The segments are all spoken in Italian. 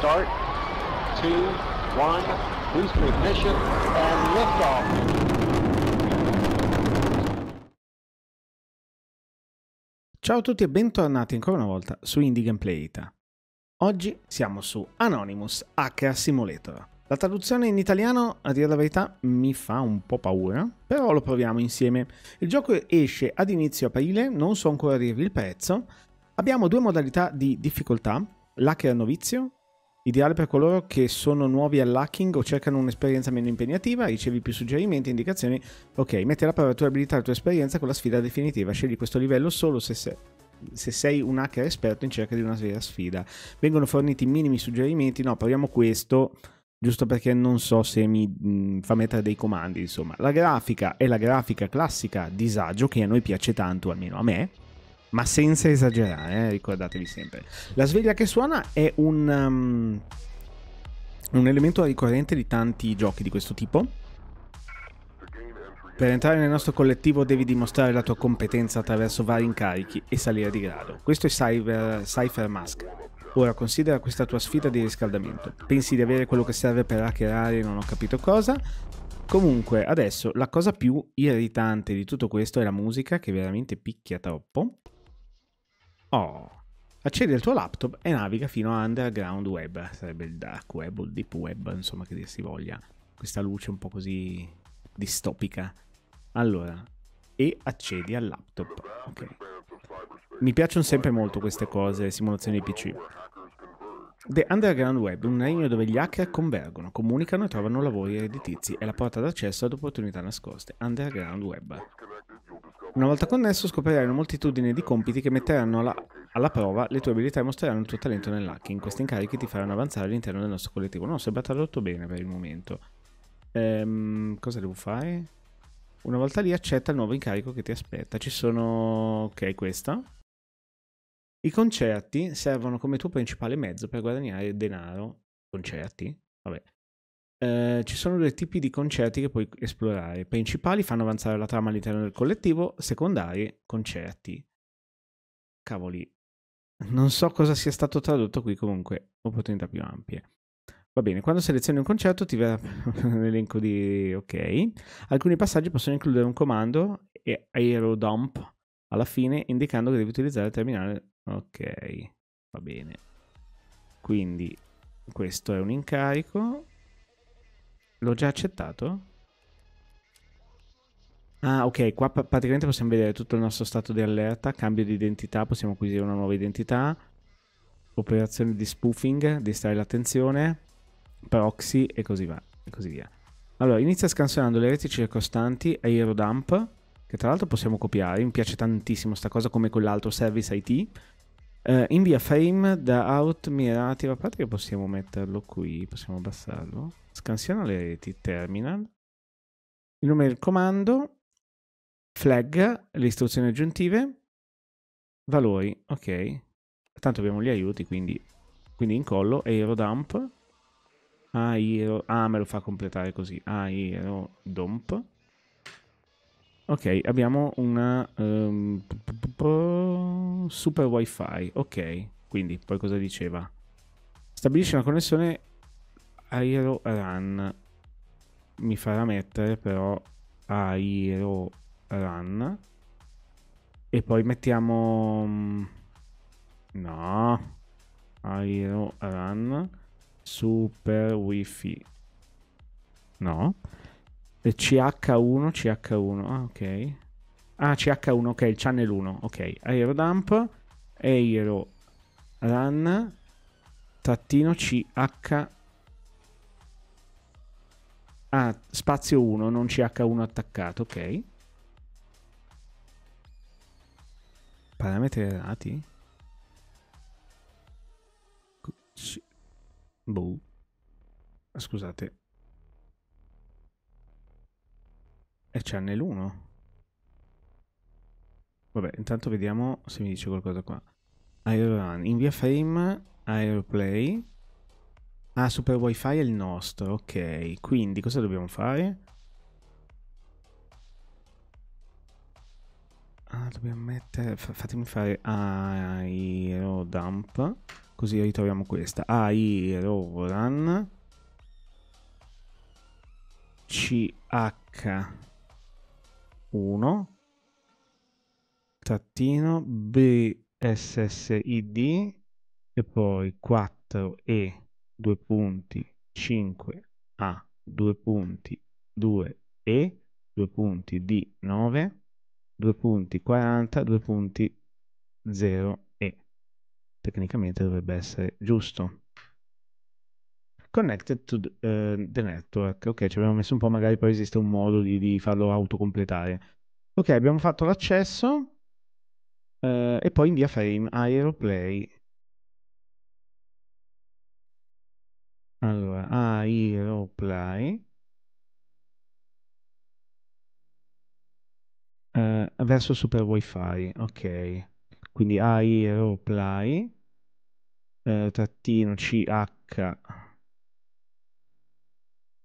start, two, one, boost ignition, and liftoff. Ciao a tutti e bentornati ancora una volta su Indie Gameplay Ita. Oggi siamo su Anonymous Hacker Simulator. La traduzione in italiano, a dire la verità, mi fa un po' paura, però lo proviamo insieme. Il gioco esce ad inizio aprile, non so ancora dirvi il prezzo. Abbiamo due modalità di difficoltà, l'hacker novizio Ideale per coloro che sono nuovi all'hacking o cercano un'esperienza meno impegnativa, ricevi più suggerimenti, indicazioni. Ok, metti alla prova la tua abilità e la tua esperienza con la sfida definitiva. Scegli questo livello solo se, se, se sei un hacker esperto in cerca di una vera sfida. Vengono forniti minimi suggerimenti. No, proviamo questo giusto perché non so se mi mm, fa mettere dei comandi, insomma. La grafica è la grafica classica disagio che a noi piace tanto, almeno a me ma senza esagerare, eh? ricordatevi sempre. La sveglia che suona è un, um, un elemento ricorrente di tanti giochi di questo tipo. Per entrare nel nostro collettivo devi dimostrare la tua competenza attraverso vari incarichi e salire di grado. Questo è Cyber, Cypher Mask. Ora considera questa tua sfida di riscaldamento. Pensi di avere quello che serve per hackerare non ho capito cosa? Comunque, adesso la cosa più irritante di tutto questo è la musica che veramente picchia troppo. Oh. Accedi al tuo laptop e naviga fino a Underground Web, sarebbe il dark web o il deep web, insomma che dir si voglia. Questa luce un po' così distopica. Allora, e accedi al laptop. Ok. Mi piacciono sempre molto queste cose, simulazioni PC. The Underground Web, un regno dove gli hacker convergono, comunicano e trovano lavori redditizi, e la porta d'accesso ad opportunità nascoste. Underground Web. Una volta connesso scoprirai una moltitudine di compiti che metteranno alla, alla prova le tue abilità e mostreranno il tuo talento nell'hacking. Questi incarichi ti faranno avanzare all'interno del nostro collettivo. No, sembra tradotto bene per il momento. Ehm, cosa devo fare? Una volta lì accetta il nuovo incarico che ti aspetta. Ci sono... ok, questa. I concerti servono come tuo principale mezzo per guadagnare denaro. Concerti? Vabbè. Eh, ci sono due tipi di concerti che puoi esplorare. Principali fanno avanzare la trama all'interno del collettivo, secondari concerti. Cavoli, non so cosa sia stato tradotto qui comunque, opportunità più ampie. Va bene, quando selezioni un concerto ti verrà un elenco di ok. Alcuni passaggi possono includere un comando e aerodump alla fine indicando che devi utilizzare il terminale. Ok, va bene. Quindi questo è un incarico L'ho già accettato? Ah, ok, qua praticamente possiamo vedere tutto il nostro stato di allerta, cambio di identità, possiamo acquisire una nuova identità, operazione di spoofing, distrarre l'attenzione, proxy e così, va, e così via. Allora, inizia scansionando le reti circostanti Aerodump, che tra l'altro possiamo copiare, mi piace tantissimo sta cosa come quell'altro service IT, Uh, eh, invia Fame da Out Mirative. A parte che possiamo metterlo qui, possiamo abbassarlo. Scansiona le reti terminal. Il nome del comando. Flag, le istruzioni aggiuntive. Valori, ok. Tanto abbiamo gli aiuti, quindi, quindi incollo. Aero dump. Aero, ah, me lo fa completare così. Aero dump. Ok, abbiamo una um, super wifi. Ok, quindi poi cosa diceva? Stabilisce una connessione Aero Run. Mi farà mettere però Aero Run. E poi mettiamo... Mm, no. Aero Run. Super wifi. No. CH1, eh, CH1, ah, ok. Ah, CH1, ok, il channel 1, ok. Aerodump, Aero Run, trattino CH... Ah, spazio 1, non CH1 attaccato, ok. Parametri errati? Boh. Ah, scusate, E c'è nell'1. Vabbè, intanto vediamo se mi dice qualcosa qua. Aerolan, invia frame, aeroplay. Ah, super wifi è il nostro, ok. Quindi cosa dobbiamo fare? Ah, dobbiamo mettere... Fatemi fare aerodump. Così ritroviamo questa. Aerolan. CH 1 trattino BSSID e poi 4 e 2 punti 5 a 2 punti 2 e 2 punti d 9 2 punti 40 2 punti 0 e tecnicamente dovrebbe essere giusto Connected to the, uh, the network. Ok, ci abbiamo messo un po', magari poi esiste un modo di, di farlo autocompletare. Ok, abbiamo fatto l'accesso uh, e poi invia frame aeroplay. Allora, aeroplay. Uh, verso super wifi, ok. Quindi aeroplay, uh, trattino ch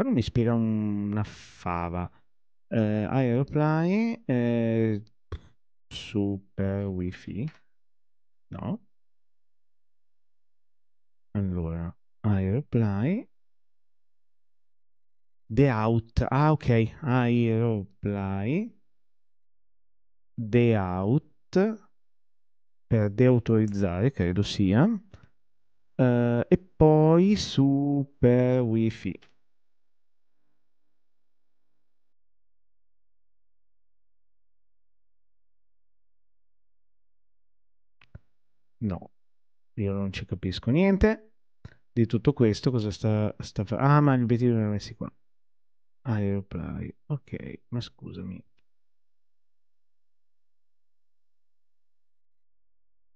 quello mi ispira una fava. Eh, Aeroply, eh, super wifi. No. Allora, Aeroply. The out. Ah, ok. Aeroply. The out. Per deautorizzare, credo sia. Uh, e poi super wifi No, io non ci capisco niente di tutto questo. Cosa sta, sta Ah, ma gli obiettivi li ho messi qua. Aeroplani. Ok, ma scusami.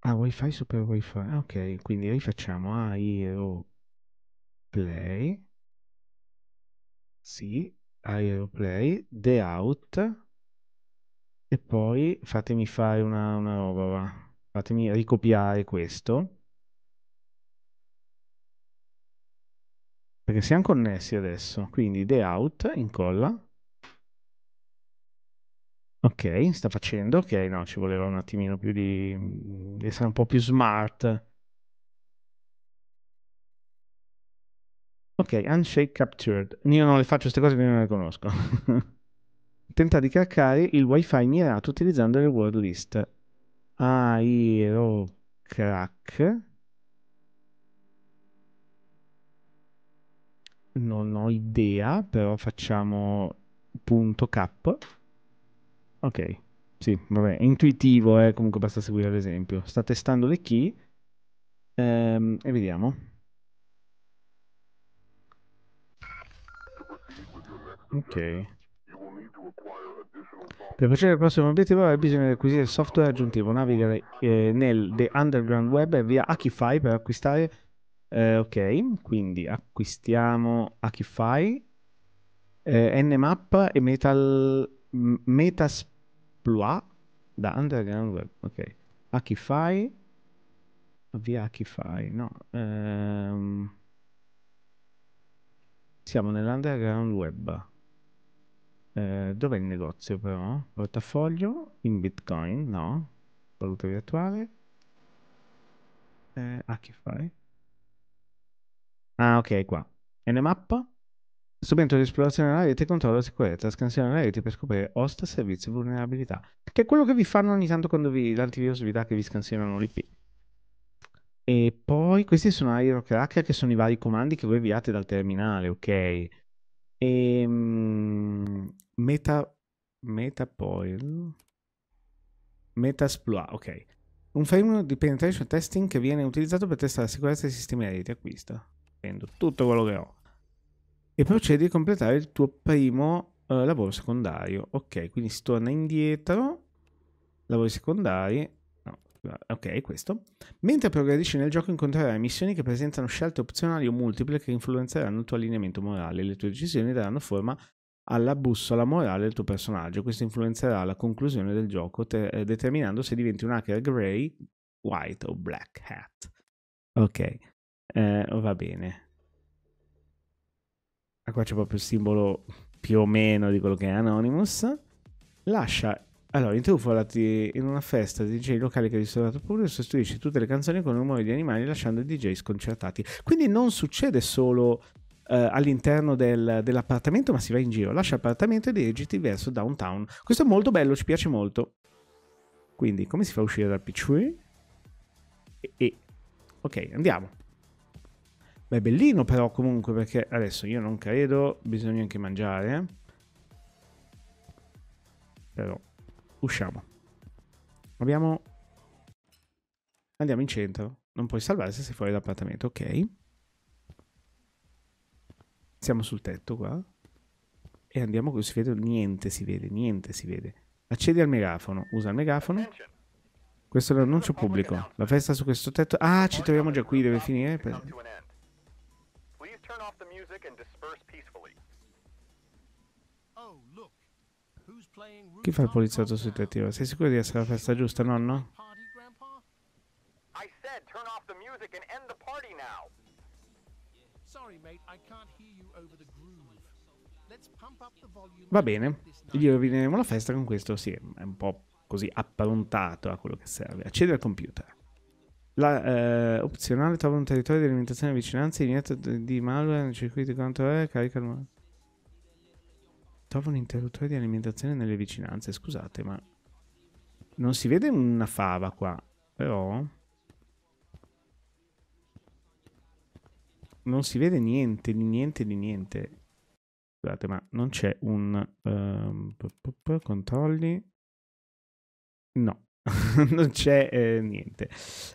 Ah, wifi super wifi. Ah, ok, quindi rifacciamo aeroplay. Sì, aeroplay, the out. E poi fatemi fare una, una roba, va. Fatemi ricopiare questo. Perché siamo connessi adesso. Quindi the out, incolla. Ok, sta facendo. Ok, no, ci voleva un attimino più di... di essere un po' più smart. Ok, Unshake Captured. Io non le faccio queste cose perché non le conosco. Tenta di craccare il wifi mirato utilizzando le word list. Aerocrack. Ah, non ho idea, però facciamo punto cap. Ok, sì, vabbè, è intuitivo, eh? comunque basta seguire l'esempio. Sta testando le key ehm, e vediamo. Ok. Per procedere al prossimo obiettivo avrai bisogno di acquisire software aggiuntivo. Navigare eh, nel The Underground Web e via Hackify per acquistare. Eh, ok, quindi acquistiamo Hackify, eh, Nmap e Metal, Metasploit da Underground Web. Ok, Hackify, via Hackify, no. Ehm, siamo nell'Underground Web. Eh, dov'è il negozio però? Portafoglio in bitcoin? No. Valuta virtuale? Eh, a ah, che fai? Ah, ok, qua. NMAP? Strumento di esplorazione della rete, controllo la sicurezza, scansione della rete per scoprire host, servizi e vulnerabilità. Che è quello che vi fanno ogni tanto quando vi, l'antivirus vi dà che vi scansionano l'IP. E poi questi sono aerocracker che sono i vari comandi che voi inviate dal terminale, ok? E, um, meta, Metapoil. Metasploit, ok. Un framework di penetration testing che viene utilizzato per testare la sicurezza dei sistemi aerei di acquisto. Prendo tutto quello che ho. E procedi a completare il tuo primo uh, lavoro secondario. Ok, quindi si torna indietro. Lavori secondari ok, questo. Mentre progredisci nel gioco incontrerai missioni che presentano scelte opzionali o multiple che influenzeranno il tuo allineamento morale. Le tue decisioni daranno forma alla bussola morale del tuo personaggio. Questo influenzerà la conclusione del gioco, te- eh, determinando se diventi un hacker grey, white o black hat. Ok, eh, va bene. Qua c'è proprio il simbolo più o meno di quello che è Anonymous. Lascia allora, in intrufolati in una festa di DJ locale che ha ristorato pure, sostituisce tutte le canzoni con rumori di animali lasciando i DJ sconcertati. Quindi non succede solo eh, all'interno del, dell'appartamento, ma si va in giro, lascia l'appartamento e dirigiti verso downtown. Questo è molto bello, ci piace molto. Quindi, come si fa a uscire dal PC? E, e. Ok, andiamo. Beh, bellino però comunque perché adesso io non credo, bisogna anche mangiare. Eh. Però usciamo. Abbiamo... Andiamo in centro. Non puoi salvare se sei fuori dall'appartamento, ok. Siamo sul tetto qua. E andiamo così, si vede niente, si vede, niente, si vede. Accedi al megafono, usa il megafono. Questo è l'annuncio pubblico. La festa su questo tetto... Ah, ci troviamo già qui, deve finire. Eh, per... Oh, look. Chi fa il poliziotto sui tettiva? Sei sicuro di essere la festa giusta, nonno? Va bene, gli rovineremo la festa con questo, sì, è un po' così approntato a quello che serve. Accedi al computer. La eh, opzionale trova un territorio di alimentazione e vicinanza in di malware nel circuito di controllo e carica il Trovo un interruttore di alimentazione nelle vicinanze. Scusate, ma... Non si vede una fava qua. Però... Non si vede niente, di niente, di niente. Scusate, ma non c'è un... Um, controlli... No, non c'è eh, niente.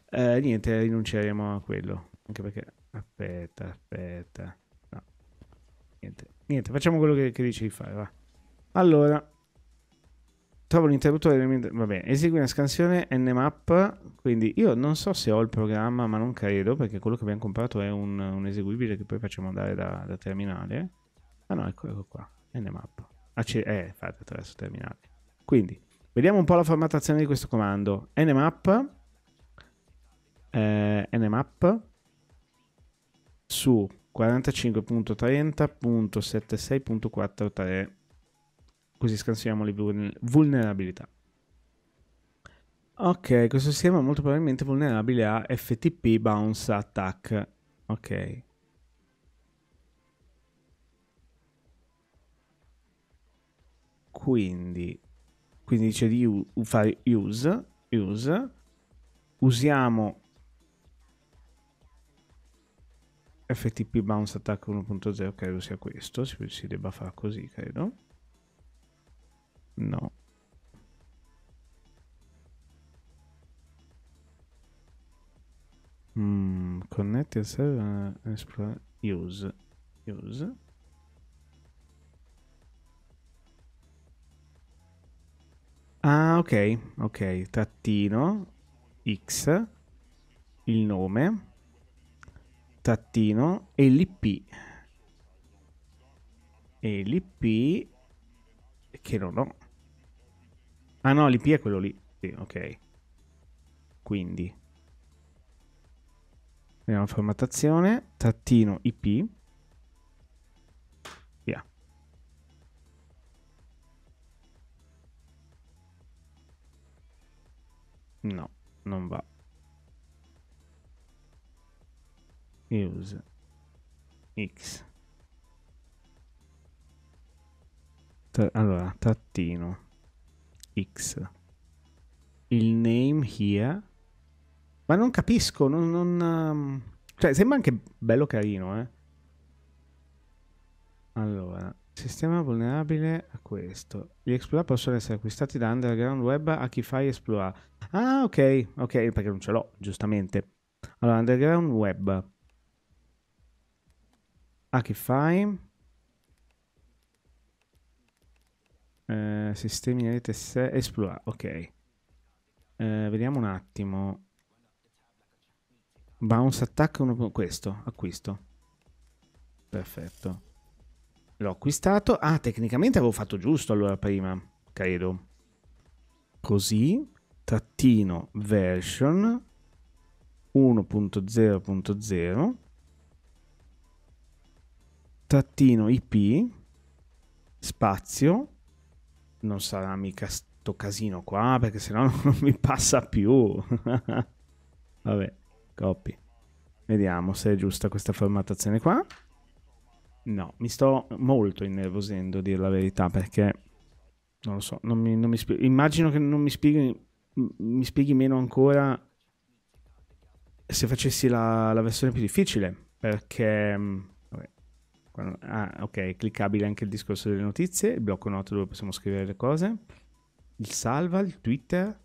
Eh, niente, rinunceremo a quello. Anche perché... Aspetta, aspetta. Niente, niente facciamo quello che, che dice di fare. Va. Allora, trovo l'interruttore Va bene, esegui una scansione nmap. Quindi io non so se ho il programma, ma non credo perché quello che abbiamo comprato è un, un eseguibile che poi facciamo andare da, da terminale. Ah no, ecco, ecco qua, nmap. Ah, eh, infatti attraverso terminale. Quindi, vediamo un po' la formattazione di questo comando. nmap, eh, nmap su 45.30.76.43 così scansiamo le vulnerabilità. Ok, questo sistema è molto probabilmente vulnerabile a FTP bounce attack. Ok. Quindi, quindi dice di fare use, use, usiamo FTP Bounce Attack 1.0 credo sia questo, si, si debba fare così credo. No. Mm, connect your server explore eh, use use Ah, ok, ok, trattino x il nome tattino e l'IP e l'IP che non ho ah no l'IP è quello lì sì, ok quindi vediamo formattazione tattino IP via no non va use x Tra, allora trattino x il name here ma non capisco non, non um, cioè sembra anche bello carino eh allora sistema vulnerabile a questo. Gli Explorer possono essere acquistati da Underground Web a chi fa Explorer. Ah, ok, ok, perché non ce l'ho, giustamente. Allora, Underground Web. Ah, che fai? Eh, sistemi di rete se... Esplora, ok. Eh, vediamo un attimo. Bounce attack, uno, questo, acquisto. Perfetto. L'ho acquistato. Ah, tecnicamente avevo fatto giusto allora prima, credo. Così, trattino version 1.0.0 trattino IP spazio non sarà mica sto casino qua perché sennò non mi passa più vabbè copy vediamo se è giusta questa formattazione qua no mi sto molto innervosendo a dire la verità perché non lo so non mi, non mi spiego. immagino che non mi spieghi mi spieghi meno ancora se facessi la, la versione più difficile perché mm, Ah, ok, cliccabile anche il discorso delle notizie, il blocco note dove possiamo scrivere le cose, il salva, il Twitter,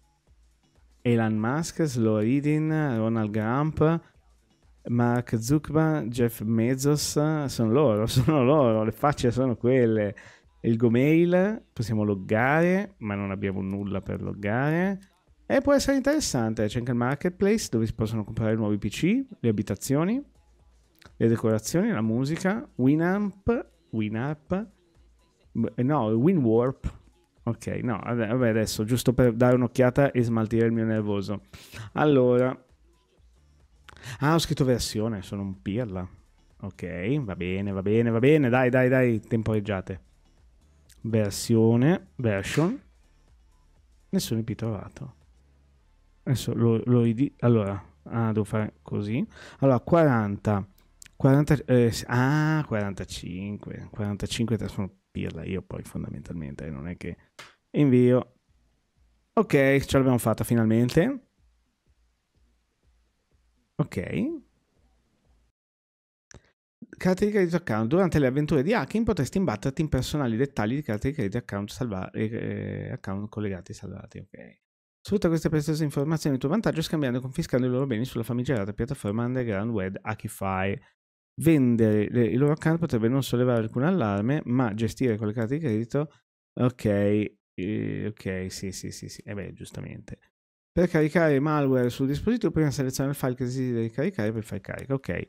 Elon Musk, Slow Reading, Ronald Grump, Mark Zuckerberg, Jeff Mezos, sono loro, sono loro, le facce sono quelle. Il Gmail, possiamo loggare, ma non abbiamo nulla per loggare. E può essere interessante, c'è anche il marketplace dove si possono comprare nuovi PC, le abitazioni, le decorazioni, la musica, Winamp, Winamp, eh, no, Winwarp. Ok, no, vabbè, adesso giusto per dare un'occhiata e smaltire il mio nervoso. Allora, ah, ho scritto versione, sono un pirla. Ok, va bene, va bene, va bene, dai, dai, dai, temporeggiate. Versione, version, nessuno più trovato. Adesso lo, lo ID, allora, ah, devo fare così. Allora, 40 40, eh, ah, 45. 45 trasformo pirla io poi fondamentalmente, eh, non è che... Invio. Ok, ce l'abbiamo fatta finalmente. Ok. Caratteristiche di account. Durante le avventure di hacking potresti imbatterti in personali dettagli di caratteristiche di account, salva- eh, eh account collegati e salvati. Ok. Sfrutta queste preziose informazioni a tuo vantaggio scambiando e confiscando i loro beni sulla famigerata piattaforma underground web Hackify vendere le, i loro account potrebbe non sollevare alcun allarme, ma gestire con le carte di credito, ok, eh, ok, sì, sì, sì, sì, e eh beh, giustamente. Per caricare malware sul dispositivo, prima seleziona il file che desideri desidera caricare per fare carica, ok.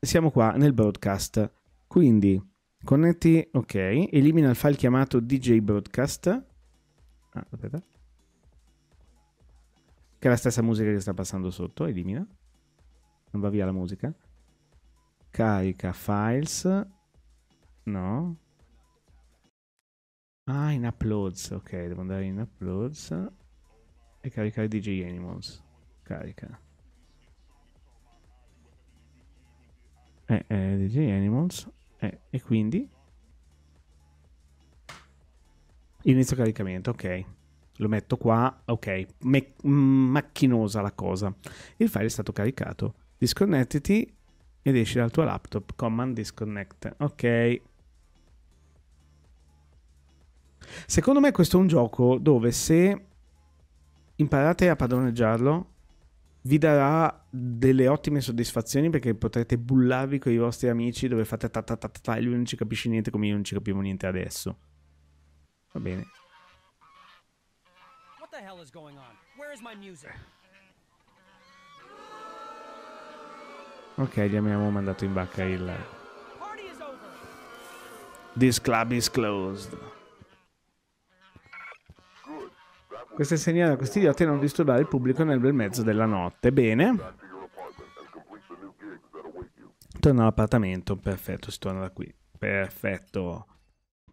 Siamo qua nel broadcast, quindi connetti, ok, elimina il file chiamato DJ broadcast, ah, aspetta, che è la stessa musica che sta passando sotto, elimina, non va via la musica Carica files. No. Ah, in uploads. Ok, devo andare in uploads. E caricare DJ Animals. Carica. Eh, eh, DJ Animals. Eh, e quindi... Inizio caricamento, ok. Lo metto qua, ok. Me- macchinosa la cosa. Il file è stato caricato. Disconnettiti ed esci dal tuo laptop. Command disconnect. Ok. Secondo me questo è un gioco dove se imparate a padroneggiarlo vi darà delle ottime soddisfazioni perché potrete bullarvi con i vostri amici dove fate ta ta ta ta, ta e lui non ci capisce niente come io non ci capivo niente adesso. Va bene. What the hell is going on? Where is my music? Ok, gli abbiamo mandato in bacca il... This club is closed. Questo è segnale a questi idioti non disturbare il pubblico nel bel mezzo della notte. Bene. Torna all'appartamento. Perfetto, si torna da qui. Perfetto.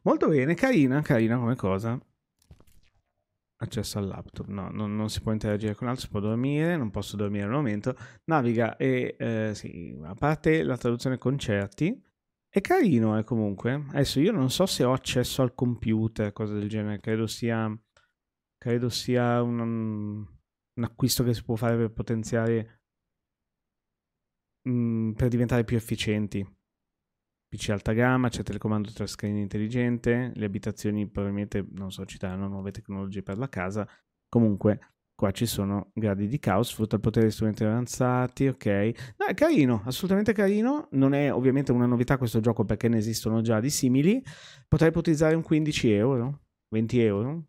Molto bene, carina, carina come cosa accesso al laptop, no, non, non, si può interagire con altro, si può dormire, non posso dormire al momento, naviga e eh, sì, a parte la traduzione concerti, è carino eh, comunque, adesso io non so se ho accesso al computer, cose del genere, credo sia, credo sia un, un acquisto che si può fare per potenziare, mh, mm, per diventare più efficienti. PC alta gamma, c'è telecomando touchscreen intelligente, le abitazioni probabilmente, non so, ci citano nuove tecnologie per la casa. Comunque, qua ci sono gradi di caos, sfrutta il potere di strumenti avanzati, ok. No, è carino, assolutamente carino. Non è ovviamente una novità questo gioco perché ne esistono già di simili. Potrei ipotizzare un 15 euro, 20 euro,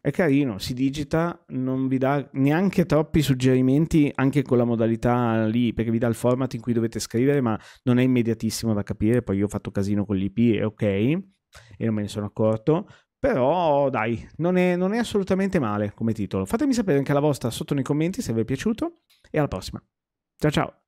è carino, si digita, non vi dà neanche troppi suggerimenti anche con la modalità lì, perché vi dà il format in cui dovete scrivere, ma non è immediatissimo da capire. Poi io ho fatto casino con l'IP e ok, e non me ne sono accorto. Però dai, non è, non è assolutamente male come titolo. Fatemi sapere anche la vostra sotto nei commenti se vi è piaciuto e alla prossima. Ciao ciao!